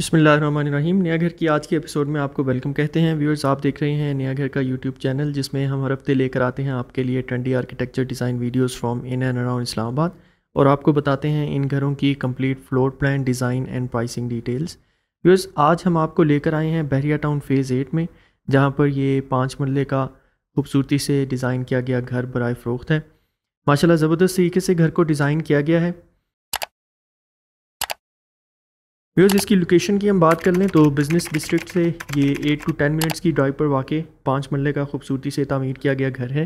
बसमिलीम नया घर की आज के एपिसोड में आपको वेलकम कहते हैं व्यूअर्स आप देख रहे हैं नया घर का यूट्यूब चैनल जिसमें हम हर हफ्ते लेकर आते हैं आपके लिए trendy architecture design videos from in and around Islamabad और आपको बताते हैं इन घरों की complete floor plan design and pricing details viewers आज हम आपको लेकर आए हैं बहरिया टाउन फ़ेज़ एट में जहाँ पर ये पाँच मरले का खूबसूरती से डिज़ाइन किया गया घर बरए फ़रोख्त है माशाला ज़बरदस्त तरीके से घर को डिज़ाइन किया गया है व्यवर्स इसकी लोकेशन की हम बात कर लें तो बिज़नेस डिस्ट्रिक्ट से ये एट टू टेन मिनट्स की ड्राइव पर वाक़ पाँच मरले का खूबसूरती से तामीर किया गया घर है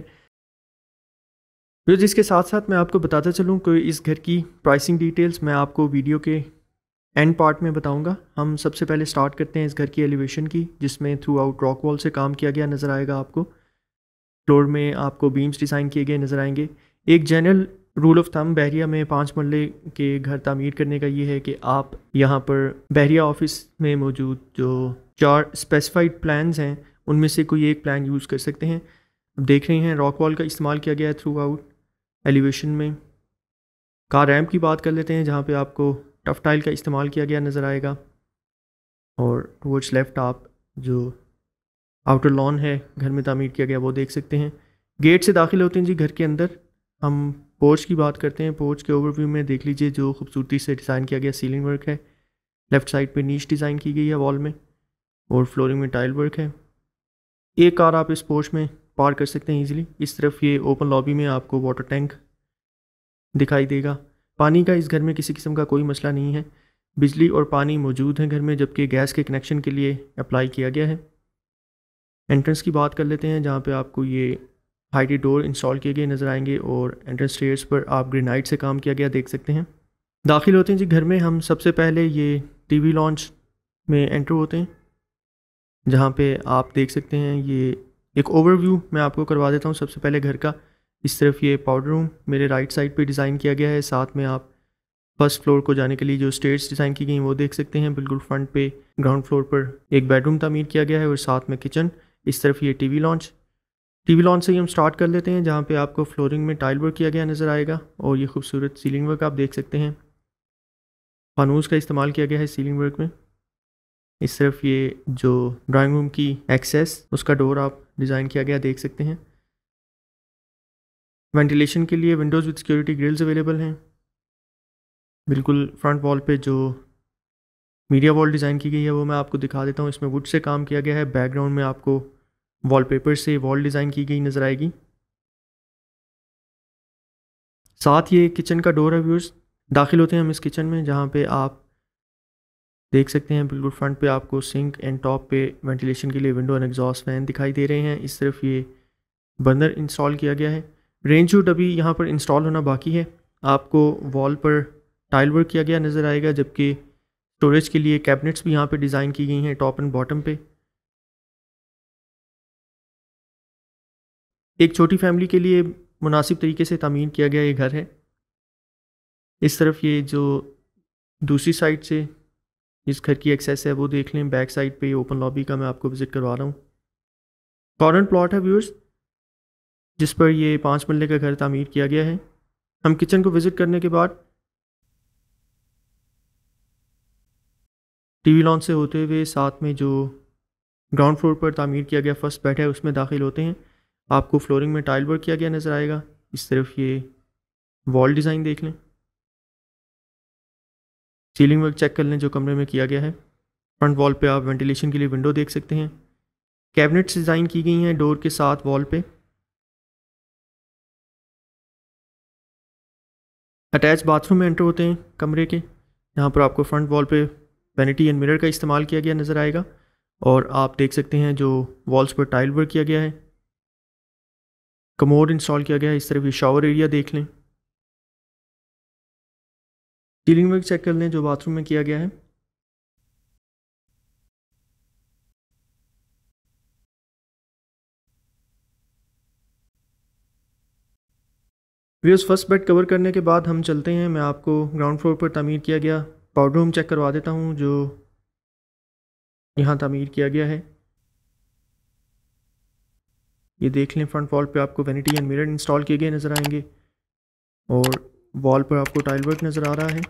व्यवर्स इसके साथ साथ मैं आपको बताता चलूँ कि इस घर की प्राइसिंग डिटेल्स मैं आपको वीडियो के एंड पार्ट में बताऊंगा हम सबसे पहले स्टार्ट करते हैं इस घर की एलिवेशन की जिसमें थ्रू आउट रॉक वॉल से काम किया गया नज़र आएगा आपको फ्लोर में आपको बीम्स डिज़ाइन किए गए नज़र आएंगे एक जनरल रूल ऑफ थम बहरिया में पाँच मरले के घर तामीर करने का ये है कि आप यहाँ पर बहरिया ऑफिस में मौजूद जो चार स्पेसिफाइड प्लान्स हैं उनमें से कोई एक प्लान यूज़ कर सकते हैं अब देख रहे हैं रॉक वॉल का इस्तेमाल किया गया है थ्रू आउट एलिवेशन में कार रैम्प की बात कर लेते हैं जहाँ पे आपको टफ टाइल का इस्तेमाल किया गया नज़र आएगा और टूवर्ड्स लेफ्ट आप जो आउटर लॉन है घर में तामीर किया गया वो देख सकते हैं गेट से दाखिल होते हैं जी घर के अंदर हम पोर्च की बात करते हैं पोर्च के ओवरव्यू में देख लीजिए जो खूबसूरती से डिज़ाइन किया गया सीलिंग वर्क है लेफ़्ट साइड पे नीच डिज़ाइन की गई है वॉल में और फ्लोरिंग में टाइल वर्क है एक कार आप इस पोर्च में पार कर सकते हैं इजीली इस तरफ ये ओपन लॉबी में आपको वाटर टैंक दिखाई देगा पानी का इस घर में किसी किस्म का कोई मसला नहीं है बिजली और पानी मौजूद है घर में जबकि गैस के कनेक्शन के लिए अप्लाई किया गया है एंट्रेंस की बात कर लेते हैं जहाँ पर आपको ये हाइटी डोर इंस्टॉल किए गए नज़र आएंगे और एंट्रेंस स्टेयर्स पर आप ग्रेनाइट से काम किया गया देख सकते हैं दाखिल होते हैं जी घर में हम सबसे पहले ये टीवी लॉन्च में एंटर होते हैं जहाँ पे आप देख सकते हैं ये एक ओवरव्यू मैं आपको करवा देता हूँ सबसे पहले घर का इस तरफ ये पाउडर रूम मेरे राइट साइड पे डिज़ाइन किया गया है साथ में आप फर्स्ट फ्लोर को जाने के लिए जो स्टेयर्स डिज़ाइन की गई वो देख सकते हैं बिल्कुल फ्रंट पे ग्राउंड फ्लोर पर एक बेडरूम तमीर किया गया है और साथ में किचन इस तरफ ये टीवी लॉन्च टीवी लॉन्च से ही हम स्टार्ट कर लेते हैं जहाँ पे आपको फ्लोरिंग में टाइल वर्क किया गया नज़र आएगा और ये खूबसूरत सीलिंग वर्क आप देख सकते हैं फानूस का इस्तेमाल किया गया है सीलिंग वर्क में इस तरफ ये जो ड्राइंग रूम की एक्सेस उसका डोर आप डिज़ाइन किया गया देख सकते हैं वेंटिलेशन के लिए windows with security grills available हैं बिल्कुल फ्रंट वॉल पे जो मीडिया वॉल डिज़ाइन की गई है वो मैं आपको दिखा देता हूँ इसमें वुड से काम किया गया है बैकग्राउंड में आपको वॉलपेपर से वॉल डिज़ाइन की गई नज़र आएगी साथ ये किचन का डोर है व्यूर्स दाखिल होते हैं हम इस किचन में जहाँ पे आप देख सकते हैं बिल्कुल फ्रंट पे आपको सिंक एंड टॉप पे वेंटिलेशन के लिए विंडो एंड एग्जॉस्ट फैन दिखाई दे रहे हैं इस तरफ ये बर्नर इंस्टॉल किया गया है रेंज हुड अभी यहाँ पर इंस्टॉल होना बाकी है आपको वॉल पर टाइल वर्क किया गया नज़र आएगा जबकि स्टोरेज के लिए कैबिनेट्स भी यहाँ पर डिज़ाइन की गई हैं टॉप एंड बॉटम पर एक छोटी फैमिली के लिए मुनासिब तरीके से तमीर किया गया ये घर है इस तरफ ये जो दूसरी साइड से इस घर की एक्सेस है वो देख लें बैक साइड पे ओपन लॉबी का मैं आपको विज़िट करवा रहा हूँ कॉर्न प्लॉट है व्यूअर्स जिस पर ये पाँच मल्ले का घर तमीर किया गया है हम किचन को विज़िट करने के बाद टीवी लॉन्च से होते हुए साथ में जो ग्राउंड फ्लोर पर तमीर किया गया फर्स्ट बैठे है उसमें दाखिल होते हैं आपको फ्लोरिंग में टाइल वर्क किया गया नज़र आएगा इस तरफ ये वॉल डिज़ाइन देख लें सीलिंग वर्क चेक कर लें जो कमरे में किया गया है फ्रंट वॉल पे आप वेंटिलेशन के लिए विंडो देख सकते हैं कैबिनेट्स डिज़ाइन की गई हैं डोर के साथ वॉल पे अटैच बाथरूम में एंटर होते हैं कमरे के यहाँ पर आपको फ्रंट वॉल पे वैनिटी एंड मिरर का इस्तेमाल किया गया नज़र आएगा और आप देख सकते हैं जो वॉल्स पर टाइल वर्क किया गया है कमोड इंस्टॉल किया गया है इस तरह भी शावर एरिया देख लें सीलिंग में चेक कर लें जो बाथरूम में किया गया है व्यूज़ फर्स्ट बेड कवर करने के बाद हम चलते हैं मैं आपको ग्राउंड फ्लोर पर तमीर किया गया पाउडर रूम चेक करवा देता हूँ जो यहाँ तमीर किया गया है ये देख लें फ्रंट वॉल पे आपको वैनिटी एंड मिरर इंस्टॉल किए गए नज़र आएंगे और वॉल पर आपको टाइल वर्क नज़र आ रहा है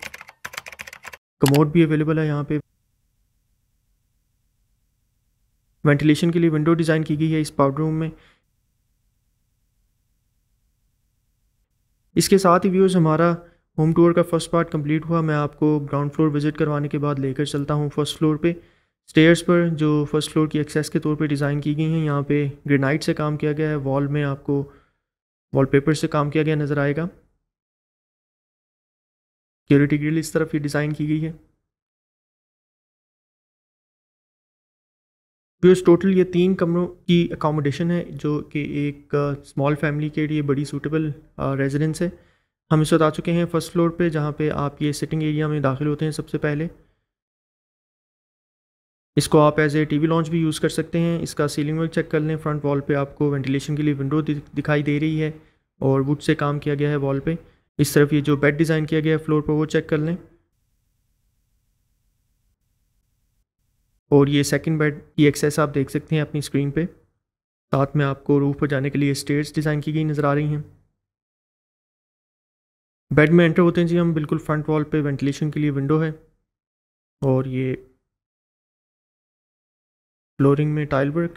कमोड भी अवेलेबल है यहाँ पे वेंटिलेशन के लिए विंडो डिज़ाइन की गई है इस पाउडर रूम में इसके साथ ही व्यूज़ हमारा होम टूर का फर्स्ट पार्ट कंप्लीट हुआ मैं आपको ग्राउंड फ्लोर विज़िट करवाने के बाद लेकर चलता हूँ फर्स्ट फ्लोर पे स्टेयर्स पर जो फर्स्ट फ्लोर की एक्सेस के तौर पे डिज़ाइन की गई हैं यहाँ पे ग्रेनाइट से काम किया गया है वॉल में आपको वॉलपेपर से काम किया गया नज़र आएगा सिक्योरिटी ग्रिल इस तरफ ही डिज़ाइन की गई है व्यूज टोटल ये तीन कमरों की अकोमोडेशन है जो कि एक स्मॉल uh, फैमिली के लिए बड़ी सूटेबल रेजिडेंस uh, है हम इस वक्त आ चुके हैं फर्स्ट फ्लोर पे जहाँ पे आप ये सिटिंग एरिया में दाखिल होते हैं सबसे पहले इसको आप एज ए टीवी लॉन्च भी यूज़ कर सकते हैं इसका सीलिंग वर्क चेक कर लें फ्रंट वॉल पे आपको वेंटिलेशन के लिए विंडो दिखाई दे रही है और वुड से काम किया गया है वॉल पे इस तरफ ये जो बेड डिज़ाइन किया गया है फ्लोर पर वो चेक कर लें और ये सेकंड बेड की एक्सेस आप देख सकते हैं अपनी स्क्रीन पर साथ में आपको रूफ पर जाने के लिए स्टेयर्स डिज़ाइन की गई नज़र आ रही हैं बेड में एंटर होते हैं जी हम बिल्कुल फ्रंट वॉल पे वेंटिलेशन के लिए विंडो है और ये फ्लोरिंग में टाइल वर्क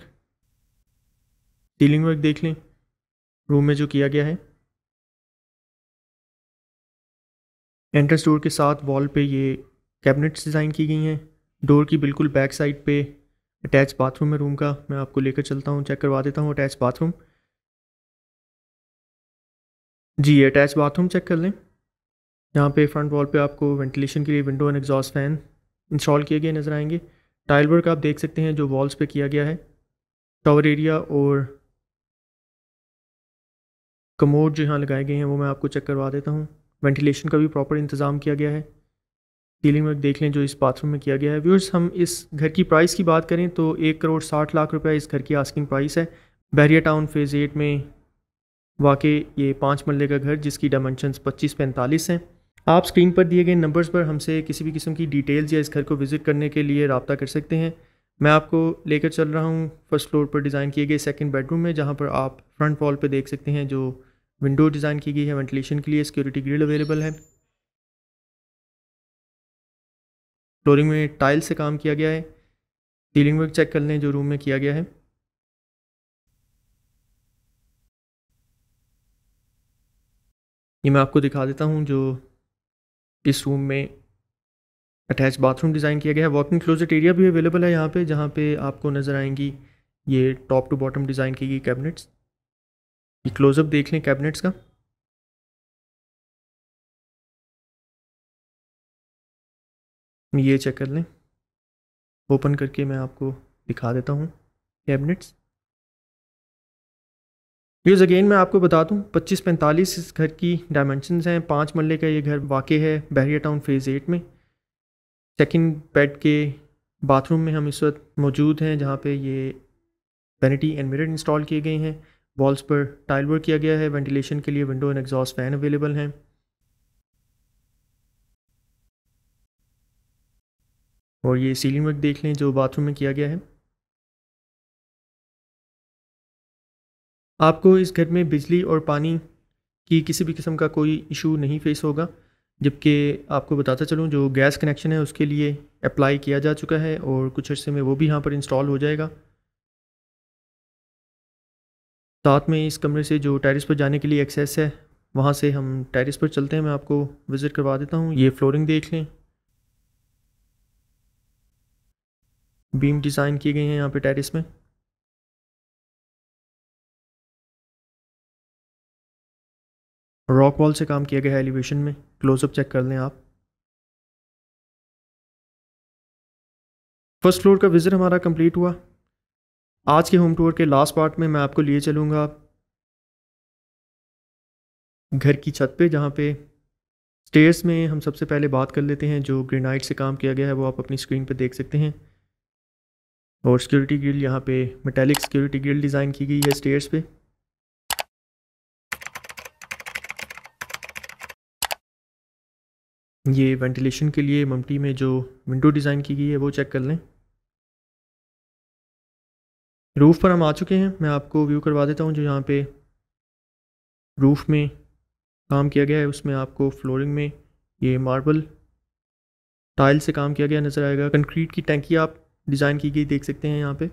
सीलिंग वर्क देख लें रूम में जो किया गया है एंट्रेंस डोर के साथ वॉल पे ये कैबिनेट्स डिज़ाइन की गई हैं डोर की बिल्कुल बैक साइड पे अटैच बाथरूम है रूम का मैं आपको लेकर चलता हूँ चेक करवा देता हूँ अटैच बाथरूम जी अटैच बाथरूम चेक कर लें यहाँ पे फ्रंट वॉल पे आपको वेंटिलेशन के लिए window and exhaust fan install किए गए नज़र आएंगे टाइल वर्क आप देख सकते हैं जो वॉल्स पे किया गया है टावर एरिया और कमोड जो यहाँ लगाए गए हैं वो मैं आपको चेक करवा देता हूँ वेंटिलेशन का भी प्रॉपर इंतज़ाम किया गया है सीलिंग वर्क देख लें जो इस बाथरूम में किया गया है व्यूअर्स हम इस घर की प्राइस की बात करें तो एक करोड़ साठ लाख रुपया इस घर की आस्किंग प्राइस है बैरिया टाउन फेज़ एट में वाकई ये पाँच मल्ले का घर जिसकी डायमेंशनस पच्चीस पैंतालीस हैं आप स्क्रीन पर दिए गए नंबर्स पर हमसे किसी भी किस्म की डिटेल्स या इस घर को विज़िट करने के लिए रबता कर सकते हैं मैं आपको लेकर चल रहा हूँ फर्स्ट फ्लोर पर डिज़ाइन किए गए सेकंड बेडरूम में जहाँ पर आप फ्रंट वॉल पर देख सकते हैं जो विंडो डिज़ाइन की गई है वेंटिलेशन के लिए सिक्योरिटी ग्रिल अवेलेबल है फ्लोरिंग में टाइल से काम किया गया है सीलिंग वर्क चेक कर लें जो रूम में किया गया है ये मैं आपको दिखा देता हूँ जो इस रूम में अटैच बाथरूम डिज़ाइन किया गया है वॉकिंग इन क्लोजेट एरिया भी अवेलेबल है यहाँ पे जहाँ पे आपको नज़र आएंगी ये टॉप टू बॉटम डिज़ाइन की गई कैबिनेट्स ये क्लोजअप देख लें कैबिनेट्स का ये चेक कर लें ओपन करके मैं आपको दिखा देता हूँ कैबिनेट्स व्यूज़ अगेन मैं आपको बता दूँ पच्चीस पैंतालीस इस घर की डायमेंशन हैं पाँच मल्ले का ये घर वाक़ है बहरिया टाउन फेज़ एट में सेकेंड बेड के बाथरूम में हम इस वक्त मौजूद हैं जहाँ पे ये वैनिटी एंड मिरर इंस्टॉल किए गए हैं वॉल्स पर टाइल वर्क किया गया है वेंटिलेशन के लिए window and exhaust fan available हैं और ये सीलिंग वर्क देख लें जो बाथरूम में किया गया है आपको इस घर में बिजली और पानी की किसी भी किस्म का कोई इशू नहीं फेस होगा जबकि आपको बताता चलूँ जो गैस कनेक्शन है उसके लिए अप्लाई किया जा चुका है और कुछ अर्से में वो भी यहाँ पर इंस्टॉल हो जाएगा साथ में इस कमरे से जो टेरिस पर जाने के लिए एक्सेस है वहाँ से हम टेरिस पर चलते हैं मैं आपको विज़िट करवा देता हूँ ये फ्लोरिंग देख लें बीम डिज़ाइन किए गए हैं यहाँ पे टेरिस में रॉक वॉल से काम किया गया है एलिवेशन में क्लोजअप चेक कर लें आप फर्स्ट फ्लोर का विज़िट हमारा कंप्लीट हुआ आज के होम टूर के लास्ट पार्ट में मैं आपको लिए चलूँगा घर की छत पे जहाँ पे स्टेयर्स में हम सबसे पहले बात कर लेते हैं जो ग्रेनाइट से काम किया गया है वो आप अपनी स्क्रीन पे देख सकते हैं और सिक्योरिटी ग्रिल यहाँ पे मेटेलिक सिक्योरिटी ग्रिल डिज़ाइन की गई है स्टेयर्स पे ये वेंटिलेशन के लिए ममटी में जो विंडो डिज़ाइन की गई है वो चेक कर लें रूफ़ पर हम आ चुके हैं मैं आपको व्यू करवा देता हूँ जो यहाँ पे रूफ़ में काम किया गया है उसमें आपको फ्लोरिंग में ये मार्बल टाइल से काम किया गया नज़र आएगा कंक्रीट की टैंकी आप डिज़ाइन की गई देख सकते हैं यहाँ पे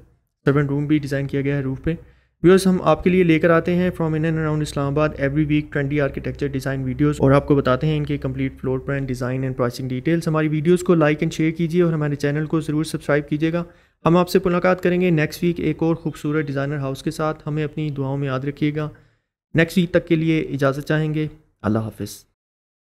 सर्वेंट रूम भी डिज़ाइन किया गया है रूफ़ पे व्यूअर्स हम आपके लिए लेकर आते हैं from in and around Islamabad every week twenty architecture design videos और आपको बताते हैं इनके complete floor plan design and pricing details हमारी वीडियोस को लाइक एंड शेयर कीजिए और हमारे चैनल को ज़रूर सब्सक्राइब कीजिएगा हम आपसे मुलाकात करेंगे नेक्स्ट वीक एक और खूबसूरत डिज़ाइनर हाउस के साथ हमें अपनी दुआओं में याद रखिएगा नेक्स्ट वीक तक के लिए इजाज़त चाहेंगे अल्लाह हाफिज़